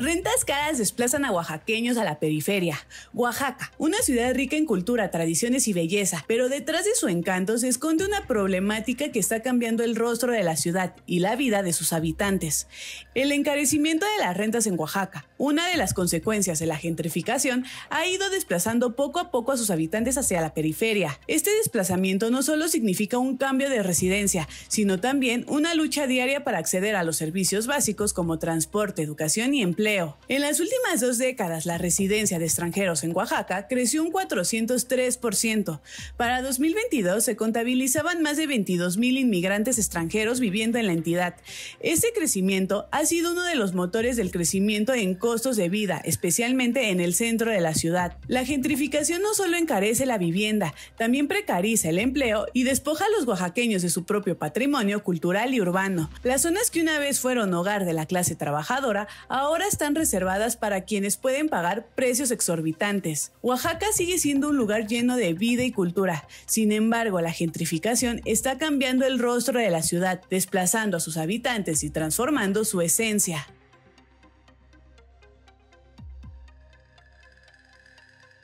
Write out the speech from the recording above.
Rentas caras desplazan a oaxaqueños a la periferia. Oaxaca, una ciudad rica en cultura, tradiciones y belleza, pero detrás de su encanto se esconde una problemática que está cambiando el rostro de la ciudad y la vida de sus habitantes. El encarecimiento de las rentas en Oaxaca, una de las consecuencias de la gentrificación, ha ido desplazando poco a poco a sus habitantes hacia la periferia. Este desplazamiento no solo significa un cambio de residencia, sino también una lucha diaria para acceder a los servicios básicos como transporte, educación y empleo en las últimas dos décadas, la residencia de extranjeros en Oaxaca creció un 403%. Para 2022 se contabilizaban más de 22.000 inmigrantes extranjeros viviendo en la entidad. Este crecimiento ha sido uno de los motores del crecimiento en costos de vida, especialmente en el centro de la ciudad. La gentrificación no solo encarece la vivienda, también precariza el empleo y despoja a los oaxaqueños de su propio patrimonio cultural y urbano. Las zonas que una vez fueron hogar de la clase trabajadora ahora están reservadas para quienes pueden pagar precios exorbitantes. Oaxaca sigue siendo un lugar lleno de vida y cultura. Sin embargo, la gentrificación está cambiando el rostro de la ciudad, desplazando a sus habitantes y transformando su esencia.